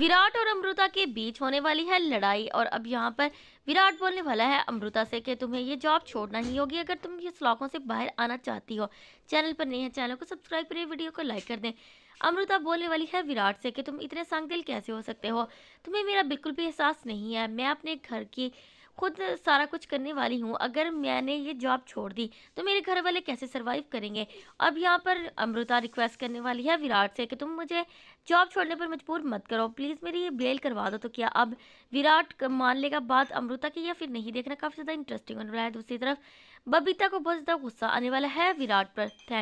विराट और अमृता के बीच होने वाली है लड़ाई और अब यहाँ पर विराट बोलने वाला है अमृता से कि तुम्हें ये जॉब छोड़ना ही होगी अगर तुम ये स्लॉकों से बाहर आना चाहती हो चैनल पर नहीं है चैनल को सब्सक्राइब करें वीडियो को लाइक कर दें अमृता बोलने वाली है विराट से कि तुम इतने संग दिल कैसे हो सकते हो तुम्हें मेरा बिल्कुल भी एहसास नहीं है मैं अपने घर की खुद सारा कुछ करने वाली हूँ अगर मैंने ये जॉब छोड़ दी तो मेरे घर वाले कैसे सर्वाइव करेंगे अब यहाँ पर अमृता रिक्वेस्ट करने वाली है विराट से कि तुम मुझे जॉब छोड़ने पर मजबूर मत करो प्लीज़ मेरी ये बेल करवा दो तो क्या अब विराट मान लेगा बात अमृता की या फिर नहीं देखना काफ़ी ज़्यादा इंटरेस्टिंग बन रहा है दूसरी तरफ बबीता को बहुत ज़्यादा गुस्सा आने वाला है विराट पर थैंक